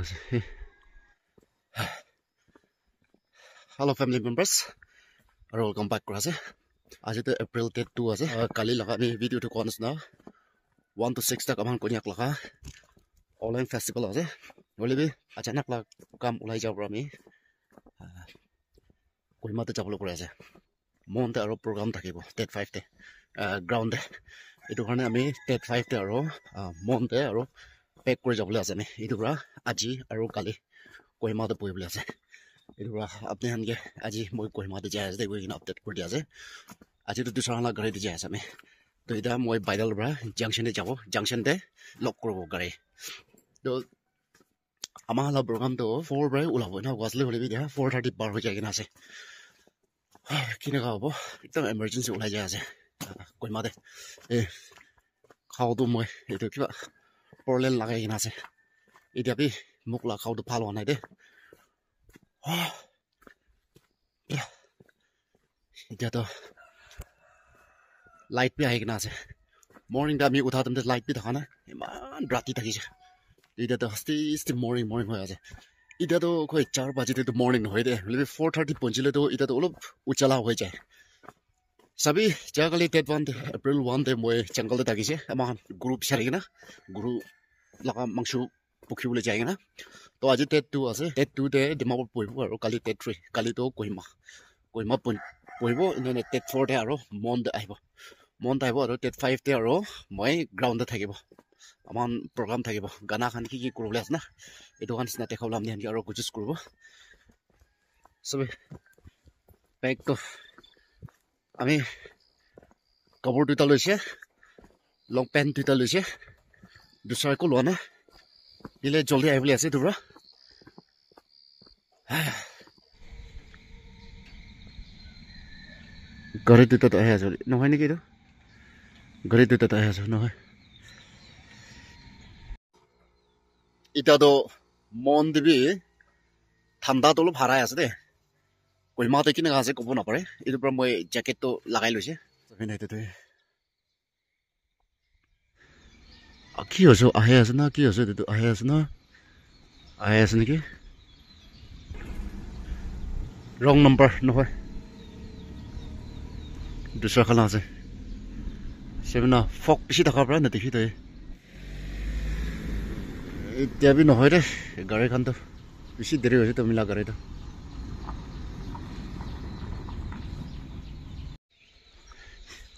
Jerzy. Hello, family members. Welcome back, Krasi. As it is April 2, as it is Kali Lakani video to Kwanis now. 1 to 6 the Kaman Konyak Laka. Online festival, as it will be a Janak Lakam Ulaja Rami. Kulma the Jabulu Krasi. Monte Aro program Takibo, Ted 5 day. Ground. It will be Ted 5 day Aro. Monte Aro. Pack কৰি যাবলৈ আছেনে এইটো পৰা আজি আৰু কালি কহিমাতে পঢ়িবলৈ আছে এইটো পৰা আপুনি সেনেকৈ আজি মই কহিমাতে যাই আছে গৈ কিনে আপডেট কৰি দিয়া যে আজিতো দুচৰাহানা গাড়ীতে যাই আছে আমি তো এতিয়া মই বাইদেউৰ পৰা জাংচনতে যাব জাংচনতে লগ কৰিব গাড়ী তো আমাৰ অলপ প্ৰগ্ৰামটো ফ'ৰ পৰাই ওলাব ন গুৱাহাটীলৈ হ'লে এতিয়া ফ'ৰ থাৰ্টি পাৰ হৈ যায় কিনে আছে কেনেকুৱা হ'ব একদম এমাৰ্জেঞ্চি ওলাই যায় আছে কহিমাতে এই খাওঁতো মই এইটো কিবা পৰলেল লাগাই কিনা আছে এতিয়া কি মোক লাখাওতো ভাল হোৱা নাই দে এতিয়াতো লাইট পি আহি কিনা আছে মৰ্ণিং আমি উঠা তেন্তে লাইট পি থকা নাই ইমান ৰাতি থাকিছে এতিয়াতো হাস্তি হাস্তি মৰ্ণিং মৰ্ণিং হৈ আছে এতিয়াতো অকল চাৰ বাজিতেতো মৰ্ণিং নহয় দে বুলি ফ'ৰ থাৰ্টি পঞ্চিলেতো এতিয়াতো অলপ উজালা হৈ যায় চাবি যোৱাকালি date one April one day মই চেংগলতে থাকিছে আমাৰ গুৰু বিচাৰি কিনা গুৰু লগা মাংস পখিবলৈ যায় না তো আজি টেট টু আছে টেট টু তে ডিমাপুৰ পঢ়িব আৰু কালি টেট থ্ৰী কালিতো কহিমা কহিমা পঢ়িব এনে টেট ফ'ৰ তে আৰু মন আহিব মন আহিব আৰু টেট ফাইভ তে আৰু মই গ্ৰাউণ্ডত থাকিব আমাৰ প্ৰগ্ৰাম থাকিব গানাখন কি কি কৰিবলৈ আছে না এইটো খান নিচিনা দেখাবলৈ আমি সেনেকৈ আৰু গুজুজ কৰিব চবে বেগটো আমি কাপোৰ দুটা লৈছে লং পেণ্ট দুটা লৈছে দুচৰা একো লোৱা নাই ইলে জলদি আহি বুলি আছে দুবৰা গাড়ী দুটাত আহি আছো নহয় নেকি এইটো গাড়ী দুটাত আহি আছো নহয় ইতাটো মন দিবি ঠাণ্ডাটো অলপ হাৰাই আছে দেই কইমাতে কেনেকুৱা আছে ক'ব নাপাৰে এইটোৰ পৰা মই জেকেটটো লগাই লৈছে কি হৈছো আহে আছে না কি হৈছে এইটো আহে আছে না আহে আছে নেকি ৰং নম্বৰ নহয় দুচৰ খানা আছে চেমিনা ফক পিচি থকাৰ পৰা নেদেখি তই এতিয়া নহয় দে গাড়ীখনটো বেছি দেৰি হৈছে তো মিলা গাড়ীটো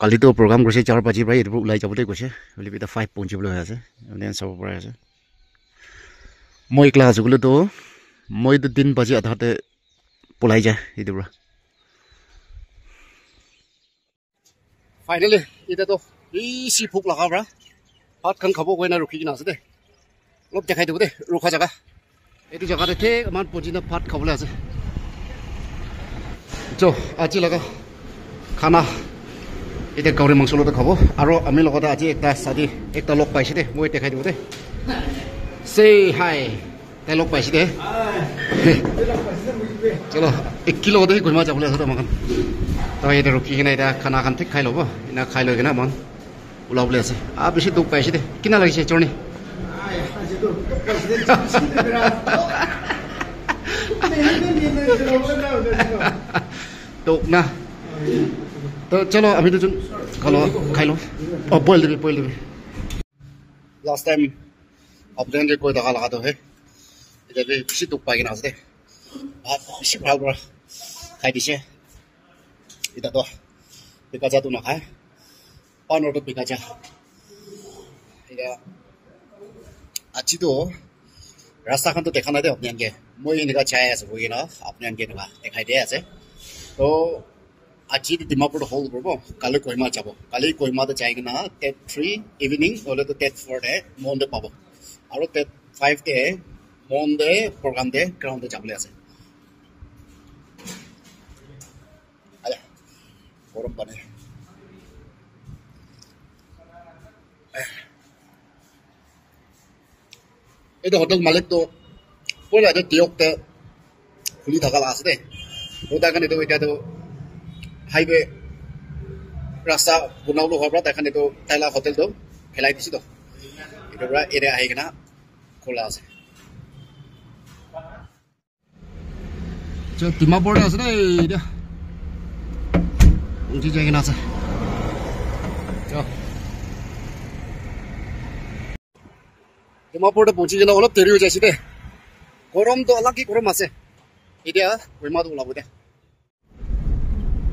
কালিতো প্ৰগ্ৰাম কৰিছে চাৰ পাঁচিৰ পৰা এইটোবোৰ ওলাই যাবলৈ কৈছে বুলি এতিয়া ফাইভ পঞ্চিবলৈ হৈ আছে এনেকৈ চাব পৰা আছে মই এক্লা আছোঁ বোলেতো মইতো দিন বাজি আধাতে পলাই যায় এইটোৰ পৰা ফাইনেলি এতিয়াতো বেছি ভোক লগা পৰা ভাতখন খাব গৈ নাই ৰখি কিনা আছে দেই অলপ দেখাই দিব দেই ৰখা জেগা এইটো জেগাতে ঠিক আমাৰ পঞ্চিত ভাত খাবলৈ আছে চ আজি লগা খানা এতিয়া গাড়ি মাংস লগতে খাব আৰু আমি লগতে আজি একটা সাদি একটা লোক পাইছি দে মানে দেখাই দেব দে হাই তাই লোক পাইছি দে চলো এক কিলো দে ঘুমা যাবলৈ আছে আমার তাই এটা রুকি কিনা এটা খানা খান ঠিক খাই লব এটা খাই লৈ আমার ওলা বলে আছে আ বেছি দুঃখ পাইছে দে কিনা লাগিছে চরণে তো না তো চলো আমি দুজন খালো খাই লো অ বইল দিবি বইল দিবি লাস্ট টাইম আপনার যে কই দেখা লাগাতো হে এটা যে বেশি দুঃখ পাই কিনা আছে ভাত বেশি ভাল করে খাই দিছে এটা তো পিকাচাতো নাখায় পানোরটো পিকাচা এটা আজি তো রাস্তাখান তো দেখা নাই দে আপনার মই এনেকা চাই আছে বহি না আপনার দেখাই দিয়ে আছে তো আজি ডিমাপুৰ হ'ল ৰ'ব কালি কইমা যাব কালি কহিমাতে যাই কিনা টেট থ্ৰী ইভিনিং হ'লেতো টেট ফ'ৰ ডে মনডে পাব আৰু date five day Monday program day গ্ৰাউণ্ডে যাবলৈ আছে গৰম পানী এইটো হোটেল মালিকটো কৰিলে এইটো দিয়ক খুলি থকা আছে দেই সেইটাৰ কাৰণে এইটো এতিয়াতো হাইৱে ৰাস্তা বনাবলৈ হোৱাৰ পৰা তাইখন এইটো তাইলা হোটেলটো পেলাই দিছিলো এইটোৰ পৰা এৰে আহি কিনা খোলা আছে ডিমাপুৰতে আছে দেই এতিয়া উঠি যায় কিনা আছে ডিমাপুৰতে পৌঁছি যাব অলপ দেৰি হৈ যাইছে দেই গৰমটো অলপ কি গৰম আছে এতিয়া ৰিমাটো ওলাব এতিয়া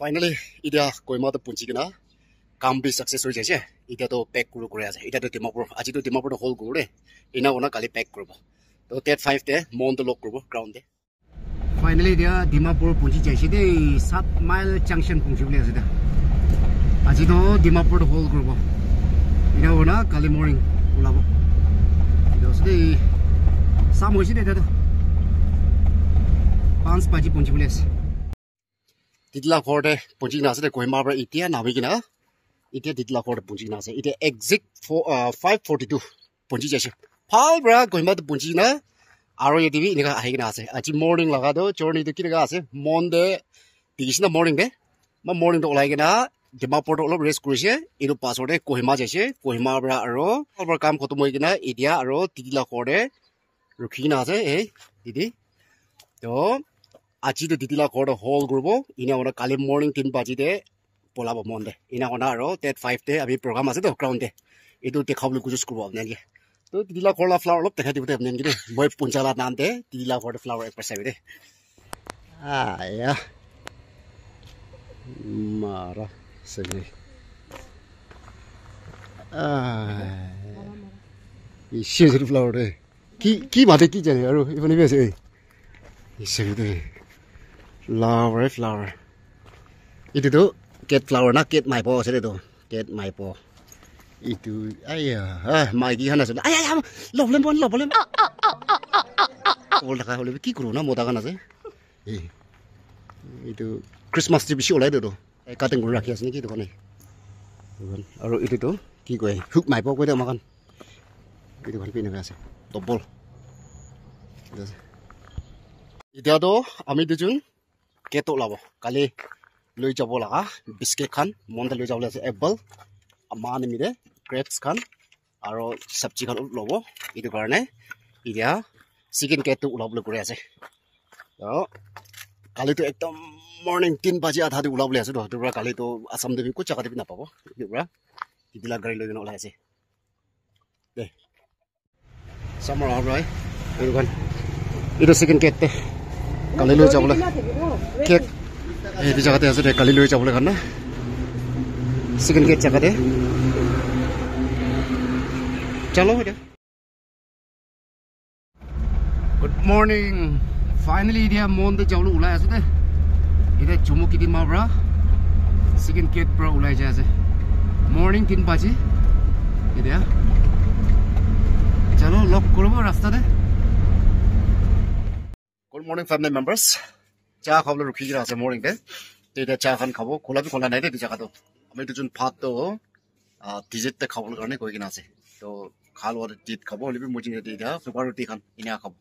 ফাইনেলি এতিয়া কইমাতে পুঞ্চি কিনা কাম বি সাকসেস হৈ যাইছে এতিয়াতো পেক কৰো কৰে আছে এতিয়াতো ডিমাপুৰ আজিতো ডিমাপুৰ হ'ল গ'ল দে ইনা বনা কালি পেক কৰিব তো টেট ফাইভতে মনটো লগ কৰিব গ্ৰাউণ্ডে ফাইনেলি এতিয়া ডিমাপুৰ পুঞ্চি যাইছে দেই সাত মাইল জাংচন পুঞ্চি বুলি আছে আজিতো ডিমাপুৰ হ'ল কৰিব ইনা বনা কালি মৰ্ণিং ওলাব দেই চাম হৈছে দে এতিয়াতো পাঁচ পাঁচি পুঞ্চি বুলি আছে দিদলা ঘৰতে পুঁজি নাছে কহিমাৰ পৰা এতিয়া নামি কিনা এতিয়া দিদলা ঘৰতে পুঁজি নাছে এতিয়া এক্সেক্ট ফাইভ ফৰ্টি টু পুঁজি যাইছে ভাল পৰা কহিমাৰ পুঁজি না আৰু ইয়াতে বি এনেকুৱা আহি কিনা আছে আজি মৰ্ণিং লগা তো জৰ্ণিটো কেনেকুৱা আছে মন দে দেখিছে না মৰ্ণিং দে মই মৰ্ণিংটো ওলাই কিনা ডিমাপুৰত অলপ ৰেষ্ট কৰিছে এইটো পাছতে কহিমা যাইছে কহিমাৰ পৰা আৰু অলপ কাম খতম হৈ কিনা এতিয়া আৰু তিদিলা ঘৰতে ৰখি কিনা আছে এই দিদি ত' আজিতো দিদিলা ঘৰত হল কৰিব ইনে কালি মৰ্ণিং তিন বাজিতে পলাব মন দে ইনা আৰু টেট ফাইভ দে আমি প্ৰগ্ৰাম আছে তো দে এইটো দেখাবলৈ গুজুজ কৰিব আপুনি আপোনালোকে তো তিদিলা ঘৰৰ ফ্লাৱাৰ অলপ দেখাই দিব দে আপোনালোকে দে মই পঞ্জালাত নাম দে তিদিলা ঘৰতে ফ্লাৱাৰ এক পাইছে দে ফ্লাৱাৰ দে কি কি মাতে কি জানে আৰু ইমান আছে flower flower itu tu get flower nak get mai po sini tu get mai po itu ayah ah mai kita nak sini ayah ayah lop lempon lop lempon Orang takah, orang lebih kikuru na, muda kan asa. Itu Christmas tu bisu lah itu tu. Kata guru rakyat sini kita kan. Aro itu tu, kikui hook mai pok kita makan. Itu kan pinang asa. Topol. Itu tu, kami tujuh কেটো লাব কালি লৈ যাব biscuit খান মনতে লৈ যাবলৈ আছে Apple আমাৰ নিমিৰে ক্ৰেকছ খান আৰু চব্জি খান ল'ব এইটো কাৰণে এতিয়া চিকেন কেটটো ওলাবলৈ গৈ আছে কালিতো একদম মৰ্ণিং তিন বাজি আধা দি ওলাবলৈ আছে তহঁতৰ পৰা কালিতো আছাম দেৱী ক'ত জেগা দেৱী নাপাব এইটোৰ পৰা এইবিলাক গাড়ী লৈ কিনে ওলাই আছে দে চামৰ হ'ব এইটো খান এইটো চিকেন কেটে কালি লৈ যাবলৈ কেক সেইটো জেগাতে আছে দে কালি লৈ যাবলৈ কাৰণে চিকেন কেক জেগাতে চলো গুড মৰ্ণিং ফাইনেলি এতিয়া মনতে যাবলৈ ওলাই আছে দে এতিয়া চুমুক কিদিনমাৰ পৰা চিকেন কেক পৰা ওলাই যায় আছে মৰ্ণিং তিনি বাজি এতিয়া চলো লগ কৰিব ৰাস্তাতে গুড মৰ্ণিং ফেমিলি মেম্বাৰ্ছ চাহ খাবলৈ ৰখি কিনা আছে মৰ্ণিং দে এতিয়া চাহখন খাব খোলাবি খোলা নাই দে জেগাটো আমি দুজন ভাতটো ডিজেটে খাবলৈ কাৰণে গৈ কিনা আছে তো খাল ডিট খাব হ'লে মই এতিয়া চুপাৰ ৰুটিখন ইনে খাব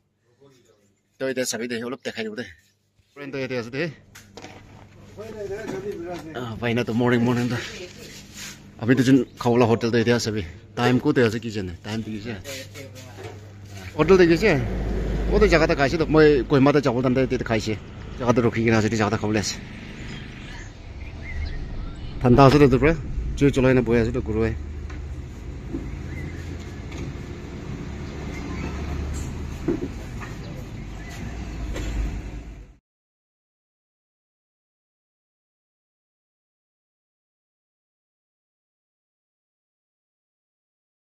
তই এতিয়া চাবি দে অলপ দেখাই দিব দে ফ্ৰেণ্ড তই আছে দে ভাইনাটো মৰ্ণিং মৰ্ণিং দে আমি দুজন খাবলৈ হোটেলতে এতিয়া চাবি টাইম ক'তে আছে কি জানে টাইম দেখিছে হোটেল দেখিছে ওদের জায়গাটা খাইছি তো মই কইমাতে যাব দান দেতে খাইছি জায়গাটা রুকি গিনা আছে জায়গাটা খাবলে আছে ঠান্ডা আছে তো তোরা চুই চলাই না বই আছে তো গুরুয়ে